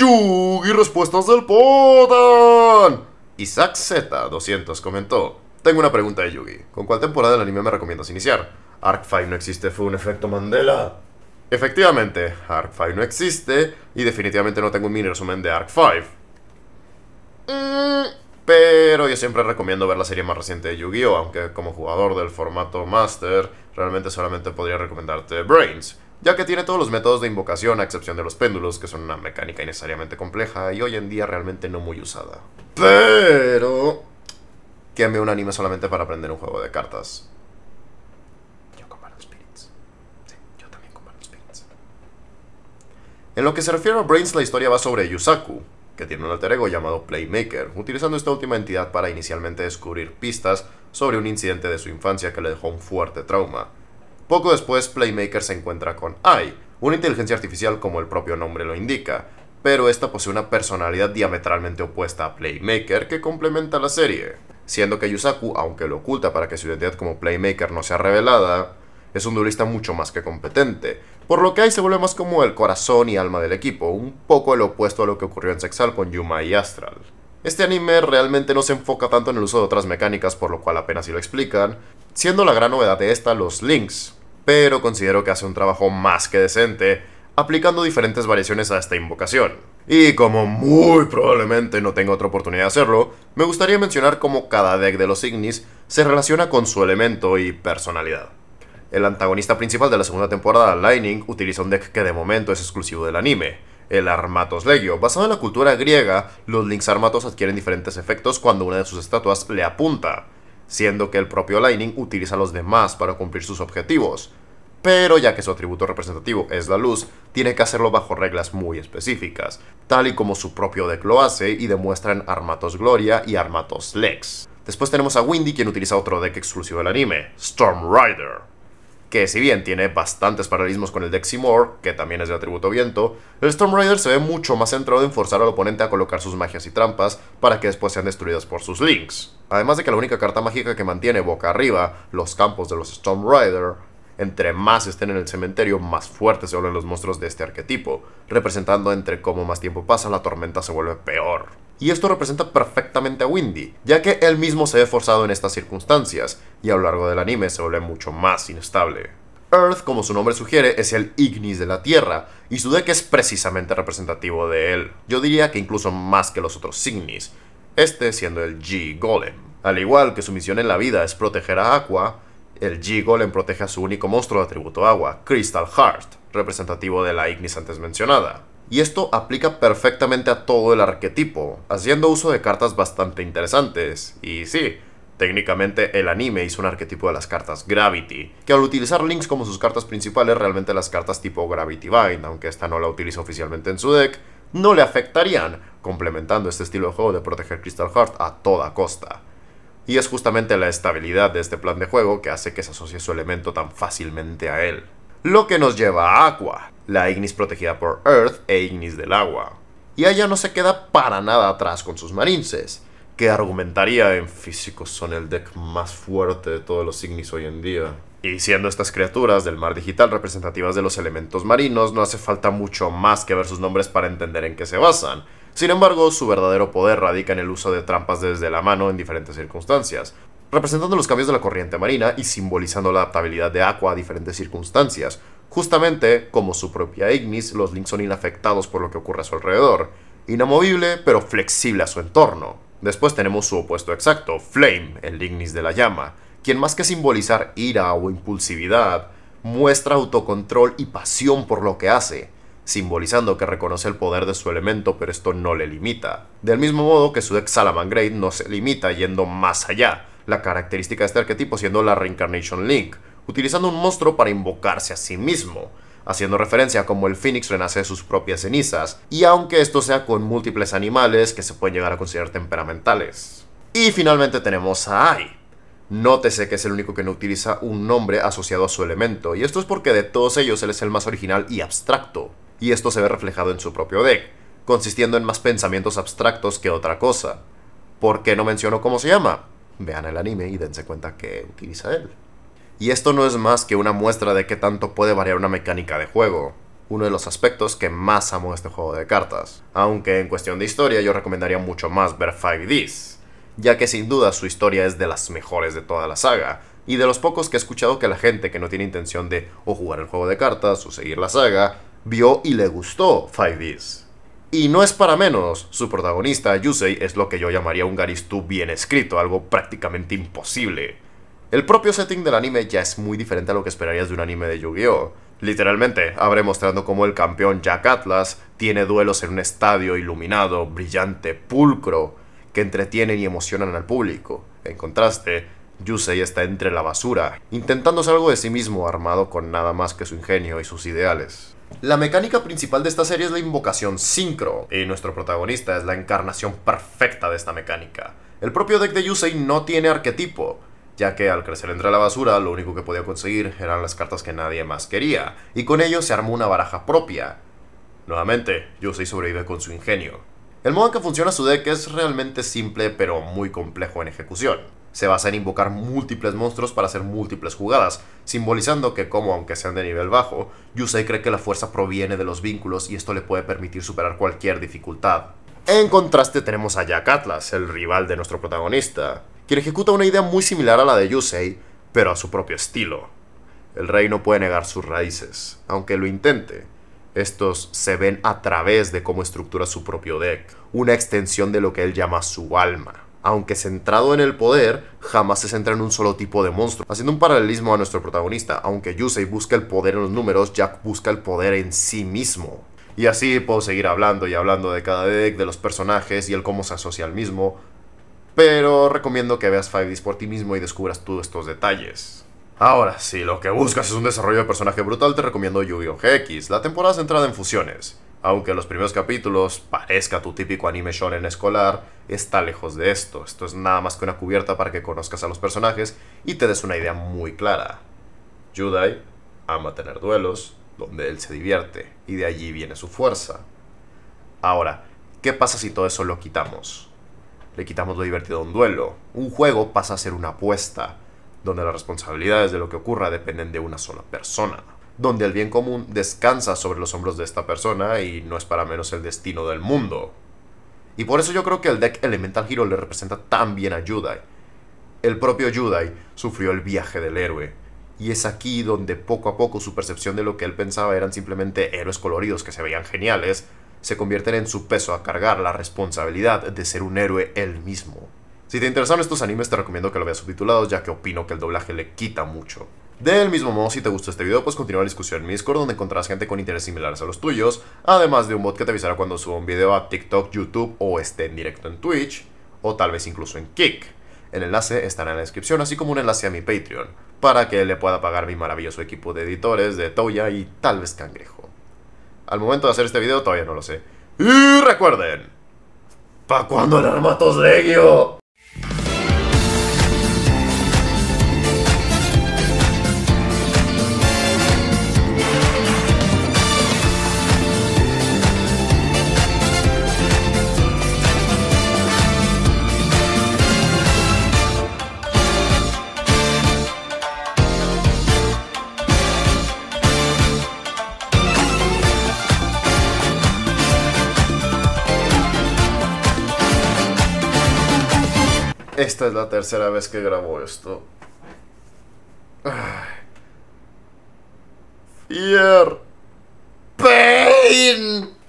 Yugi Respuestas del Podan. Isaac Z200 comentó. Tengo una pregunta de Yugi. ¿Con cuál temporada del anime me recomiendas iniciar? Arc 5 no existe, fue un efecto Mandela. Efectivamente, Arc 5 no existe y definitivamente no tengo un mini resumen de Arc 5. Mm, pero yo siempre recomiendo ver la serie más reciente de Yu-Gi-Oh! Aunque como jugador del formato Master, realmente solamente podría recomendarte Brains ya que tiene todos los métodos de invocación a excepción de los péndulos, que son una mecánica innecesariamente compleja y hoy en día realmente no muy usada. Pero... Que me un anime solamente para aprender un juego de cartas. Yo los spirits. Sí, yo también los spirits. En lo que se refiere a Brains, la historia va sobre Yusaku, que tiene un alter ego llamado Playmaker, utilizando esta última entidad para inicialmente descubrir pistas sobre un incidente de su infancia que le dejó un fuerte trauma poco después, Playmaker se encuentra con AI, una inteligencia artificial como el propio nombre lo indica, pero esta posee una personalidad diametralmente opuesta a Playmaker que complementa la serie, siendo que Yusaku, aunque lo oculta para que su identidad como Playmaker no sea revelada, es un duelista mucho más que competente, por lo que Ai se vuelve más como el corazón y alma del equipo, un poco el opuesto a lo que ocurrió en Sexal con Yuma y Astral. Este anime realmente no se enfoca tanto en el uso de otras mecánicas, por lo cual apenas si lo explican, siendo la gran novedad de esta los links, pero considero que hace un trabajo más que decente, aplicando diferentes variaciones a esta invocación. Y como muy probablemente no tenga otra oportunidad de hacerlo, me gustaría mencionar cómo cada deck de los Ignis se relaciona con su elemento y personalidad. El antagonista principal de la segunda temporada, Lightning, utiliza un deck que de momento es exclusivo del anime, el Armatos Legio. Basado en la cultura griega, los Links Armatos adquieren diferentes efectos cuando una de sus estatuas le apunta siendo que el propio Lightning utiliza a los demás para cumplir sus objetivos. Pero ya que su atributo representativo es la luz, tiene que hacerlo bajo reglas muy específicas, tal y como su propio deck lo hace y demuestran Armatos Gloria y Armatos Lex. Después tenemos a Windy quien utiliza otro deck exclusivo del anime, Storm Rider que si bien tiene bastantes paralelismos con el Deximor, que también es de atributo viento, el Storm Rider se ve mucho más centrado en forzar al oponente a colocar sus magias y trampas para que después sean destruidas por sus links. Además de que la única carta mágica que mantiene boca arriba los campos de los Storm Rider, entre más estén en el cementerio, más fuertes se vuelven los monstruos de este arquetipo, representando entre cómo más tiempo pasa, la tormenta se vuelve peor y esto representa perfectamente a Windy, ya que él mismo se ve forzado en estas circunstancias, y a lo largo del anime se vuelve mucho más inestable. Earth, como su nombre sugiere, es el Ignis de la Tierra, y su deck es precisamente representativo de él. Yo diría que incluso más que los otros Ignis, este siendo el G-Golem. Al igual que su misión en la vida es proteger a Aqua, el G-Golem protege a su único monstruo de atributo agua, Crystal Heart, representativo de la Ignis antes mencionada. Y esto aplica perfectamente a todo el arquetipo, haciendo uso de cartas bastante interesantes. Y sí, Técnicamente el anime hizo un arquetipo de las cartas Gravity, que al utilizar Links como sus cartas principales, realmente las cartas tipo Gravity Bind, aunque esta no la utiliza oficialmente en su deck, no le afectarían, complementando este estilo de juego de proteger Crystal Heart a toda costa. Y es justamente la estabilidad de este plan de juego que hace que se asocie su elemento tan fácilmente a él. Lo que nos lleva a Aqua, la Ignis protegida por Earth e Ignis del agua. Y ella no se queda para nada atrás con sus Marinces, que argumentaría en físico son el deck más fuerte de todos los Ignis hoy en día. Y siendo estas criaturas del mar digital representativas de los elementos marinos, no hace falta mucho más que ver sus nombres para entender en qué se basan. Sin embargo, su verdadero poder radica en el uso de trampas desde la mano en diferentes circunstancias, representando los cambios de la corriente marina y simbolizando la adaptabilidad de agua a diferentes circunstancias, Justamente, como su propia Ignis, los Links son inafectados por lo que ocurre a su alrededor, inamovible pero flexible a su entorno. Después tenemos su opuesto exacto, Flame, el Ignis de la llama, quien más que simbolizar ira o impulsividad, muestra autocontrol y pasión por lo que hace, simbolizando que reconoce el poder de su elemento pero esto no le limita. Del mismo modo que su ex Salamangreat no se limita yendo más allá, la característica de este arquetipo siendo la Reincarnation Link, utilizando un monstruo para invocarse a sí mismo, haciendo referencia a cómo el Phoenix renace de sus propias cenizas, y aunque esto sea con múltiples animales que se pueden llegar a considerar temperamentales. Y finalmente tenemos a Ai, Nótese que es el único que no utiliza un nombre asociado a su elemento, y esto es porque de todos ellos él es el más original y abstracto, y esto se ve reflejado en su propio deck, consistiendo en más pensamientos abstractos que otra cosa. ¿Por qué no menciono cómo se llama? Vean el anime y dense cuenta que utiliza él y esto no es más que una muestra de qué tanto puede variar una mecánica de juego, uno de los aspectos que más amo de este juego de cartas, aunque en cuestión de historia yo recomendaría mucho más ver 5Ds, ya que sin duda su historia es de las mejores de toda la saga, y de los pocos que he escuchado que la gente que no tiene intención de o jugar el juego de cartas o seguir la saga, vio y le gustó 5Ds. Y no es para menos, su protagonista, Yusei, es lo que yo llamaría un Garistú bien escrito, algo prácticamente imposible. El propio setting del anime ya es muy diferente a lo que esperarías de un anime de Yu-Gi-Oh! Literalmente, abre mostrando cómo el campeón Jack Atlas tiene duelos en un estadio iluminado, brillante, pulcro, que entretienen y emocionan al público. En contraste, Yusei está entre la basura, intentándose algo de sí mismo armado con nada más que su ingenio y sus ideales. La mecánica principal de esta serie es la invocación sincro, y nuestro protagonista es la encarnación perfecta de esta mecánica. El propio deck de Yusei no tiene arquetipo, ya que al crecer entre la basura lo único que podía conseguir eran las cartas que nadie más quería, y con ello se armó una baraja propia. Nuevamente, Yusei sobrevive con su ingenio. El modo en que funciona su deck es realmente simple pero muy complejo en ejecución. Se basa en invocar múltiples monstruos para hacer múltiples jugadas, simbolizando que como aunque sean de nivel bajo, Yusei cree que la fuerza proviene de los vínculos y esto le puede permitir superar cualquier dificultad. En contraste tenemos a Jack Atlas, el rival de nuestro protagonista, quien ejecuta una idea muy similar a la de Yusei, pero a su propio estilo. El rey no puede negar sus raíces, aunque lo intente. Estos se ven a través de cómo estructura su propio deck, una extensión de lo que él llama su alma. Aunque centrado en el poder, jamás se centra en un solo tipo de monstruo, haciendo un paralelismo a nuestro protagonista. Aunque Yusei busca el poder en los números, Jack busca el poder en sí mismo. Y así puedo seguir hablando y hablando de cada deck, de los personajes y el cómo se asocia al mismo, pero recomiendo que veas 5Ds por ti mismo y descubras todos estos detalles. Ahora, si lo que buscas es un desarrollo de personaje brutal, te recomiendo Yu-Gi-Oh! GX, la temporada centrada en fusiones. Aunque los primeros capítulos parezca tu típico anime shonen escolar, está lejos de esto. Esto es nada más que una cubierta para que conozcas a los personajes y te des una idea muy clara. Judai ama tener duelos, donde él se divierte, y de allí viene su fuerza. Ahora, ¿qué pasa si todo eso lo quitamos? le quitamos lo divertido a un duelo. Un juego pasa a ser una apuesta, donde las responsabilidades de lo que ocurra dependen de una sola persona, donde el bien común descansa sobre los hombros de esta persona y no es para menos el destino del mundo. Y por eso yo creo que el deck Elemental Hero le representa tan bien a Judai. El propio Judai sufrió el viaje del héroe, y es aquí donde poco a poco su percepción de lo que él pensaba eran simplemente héroes coloridos que se veían geniales, se convierten en su peso a cargar la responsabilidad de ser un héroe él mismo. Si te interesan estos animes te recomiendo que lo veas subtitulado ya que opino que el doblaje le quita mucho. Del mismo modo, si te gustó este video, pues continúa la discusión en mi Discord donde encontrarás gente con intereses similares a los tuyos, además de un bot que te avisará cuando suba un video a TikTok, YouTube o esté en directo en Twitch, o tal vez incluso en Kick. El enlace estará en la descripción, así como un enlace a mi Patreon, para que le pueda pagar mi maravilloso equipo de editores de Toya y tal vez Cangrejo. Al momento de hacer este video todavía no lo sé. Y recuerden, ¿Para cuando el Armatos Legio? Esta es la tercera vez que grabo esto. Fear. Pain.